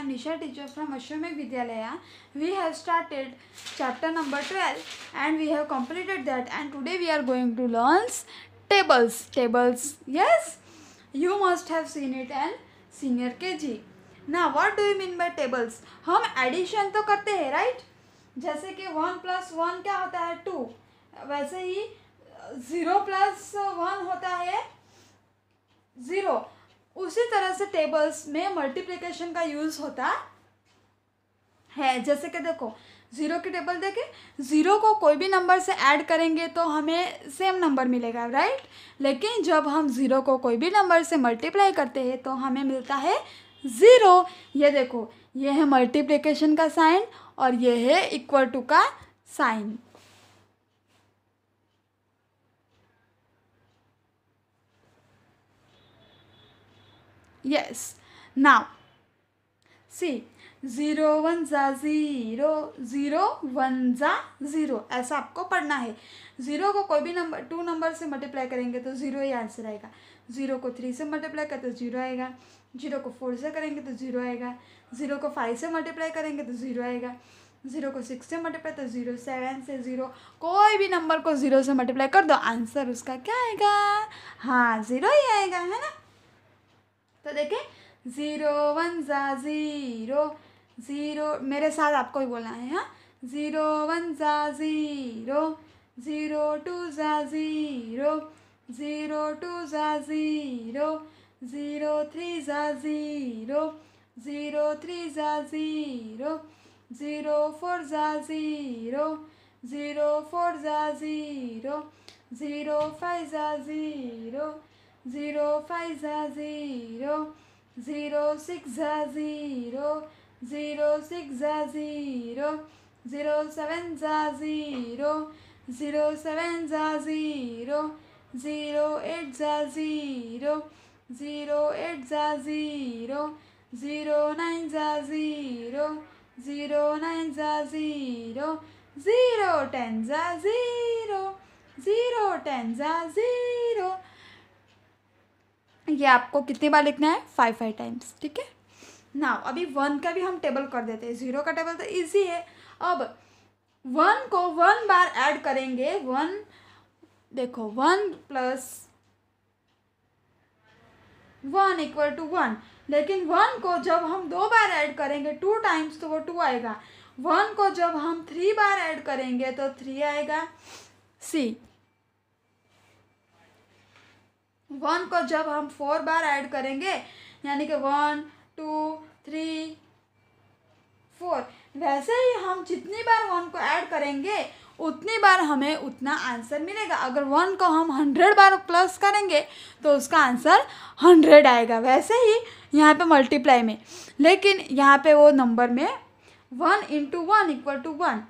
am Nisha teacher from Ashwamek Vidyalaya. We have started chapter number 12 and we have completed that and today we are going to learn tables. Tables, yes? You must have seen it in senior KG. Now what do you mean by tables? हम addition तो करते हैं right? जैसे कि one plus one क्या होता है to वैसे ही ज़ीरो प्लस वन होता है ज़ीरो उसी तरह से टेबल्स में मल्टीप्लिकेशन का यूज़ होता है जैसे कि देखो ज़ीरो की टेबल देखें ज़ीरो को कोई भी नंबर से ऐड करेंगे तो हमें सेम नंबर मिलेगा राइट लेकिन जब हम ज़ीरो को कोई भी नंबर से मल्टीप्लाई करते हैं तो हमें मिलता है ज़ीरो ये देखो ये है मल्टीप्लिकेशन का साइन और ये है इक्वल टू का sign Yes. Now, see, zero one ज़ा ज़ीरो ज़ीरो वन ज़ा ज़ीरो ऐसा आपको पढ़ना है ज़ीरो को कोई भी नंबर टू नंबर से मल्टीप्लाई करेंगे तो ज़ीरो ही आंसर आएगा ज़ीरो को थ्री से मल्टीप्लाई करें तो ज़ीरो आएगा जीरो को फोर से करेंगे तो ज़ीरो आएगा ज़ीरो को फाइव से मल्टीप्लाई करेंगे तो ज़ीरो आएगा ज़ीरो को सिक्स से मल्टीप्लाई तो ज़ीरो सेवन से ज़ीरो कोई भी नंबर को ज़ीरो से मल्टीप्लाई कर दो आंसर उसका क्या आएगा हाँ ज़ीरो ही आएगा है ना तो देखे ज़ीरो वन ज़ा ज़ीरो ज़ीरो मेरे साथ आपको भी बोलना है हाँ ज़ीरो वन ज़ा ज़ीरो ज़ीरो टू ज़ा ज़ीरो ज़ीरो टू ज़ा ज़ीरो ज़ीरो थ्री ज़ा ज़ीरो ज़ीरो थ्री ज़ा ज़ीरो ज़ीरो फोर ज़ा ज़ीरो ज़ीरो फोर ज़ा ज़ीरो ज़ीरो फाइव ज़ा zero Zero five a zero, zero six a zero, zero six a zero, zero seven a zero, zero seven a zero, zero eight a zero, zero eight a zero, zero nine a zero, zero nine a zero, zero ten a zero, zero ten a zero. ये आपको कितनी बार लिखना है five five times ठीक है ना अभी one का भी हम टेबल कर देते हैं ज़ीरो का टेबल तो ईजी है अब वन को वन बार ऐड करेंगे वन देखो one plus one equal to one लेकिन वन को जब हम दो बार ऐड करेंगे टू टाइम्स तो वो टू आएगा वन को जब हम थ्री बार ऐड करेंगे तो थ्री आएगा सी वन को जब हम फोर बार ऐड करेंगे यानी कि वन टू थ्री फोर वैसे ही हम जितनी बार वन को ऐड करेंगे उतनी बार हमें उतना आंसर मिलेगा अगर वन को हम हंड्रेड बार प्लस करेंगे तो उसका आंसर हंड्रेड आएगा वैसे ही यहाँ पे मल्टीप्लाई में लेकिन यहाँ पे वो नंबर में one into one equal to one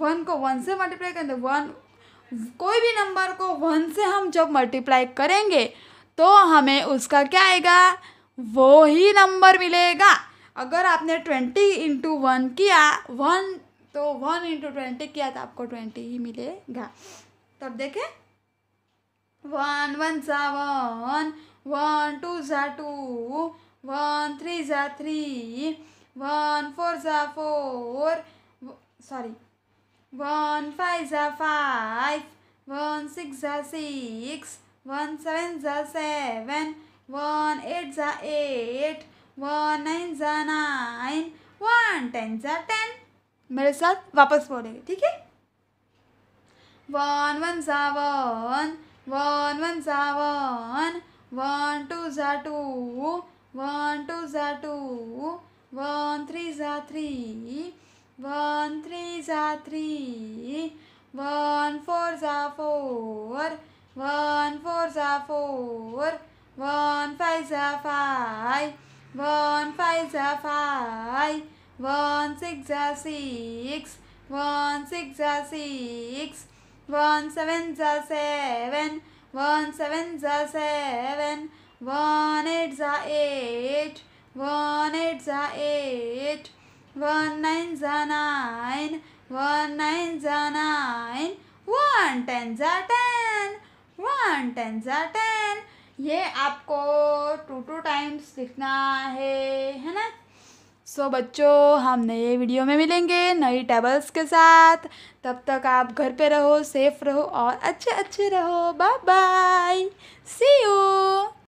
one को वन से मल्टीप्लाई करेंगे तो वन कोई भी नंबर को वन से हम जब मल्टीप्लाई करेंगे तो हमें उसका क्या आएगा वो ही नंबर मिलेगा अगर आपने ट्वेंटी इंटू वन किया वन तो वन इंटू ट्वेंटी किया तो आपको ट्वेंटी ही मिलेगा तब देखें वन वन सा वन वन टू सा टू वन थ्री सा थ्री वन फोर सा फोर सॉरी वन फाइव सा फाइव वन सिक्स सा सिक्स वन सेवन ज़ा सेवन वन एट ज़ा एट वन नाइन ज़ा नाइन वन टेन ज़ा टेन मेरे साथ वापस बोलेंगे ठीक है वन वन ज़ा वन वन वन ज़ा वन वन टू ज़ा टू वन टू ज़ा टू वन थ्री ज़ा थ्री वन थ्री ज़ा थ्री वन फोर ज़ा four One fours four. five are five. five are five. One six six. One six six. One sevens are seven. One sevens are seven. One eights eight. One eights eight. One nines are nine. One nines are nine. One tens are ten. One ten ज़ा ten ये आपको to two times लिखना है है ना सो so, बच्चों हम नए वीडियो में मिलेंगे नई टेबल्स के साथ तब तक आप घर पे रहो सेफ रहो और अच्छे अच्छे रहो बाय बाय सी यू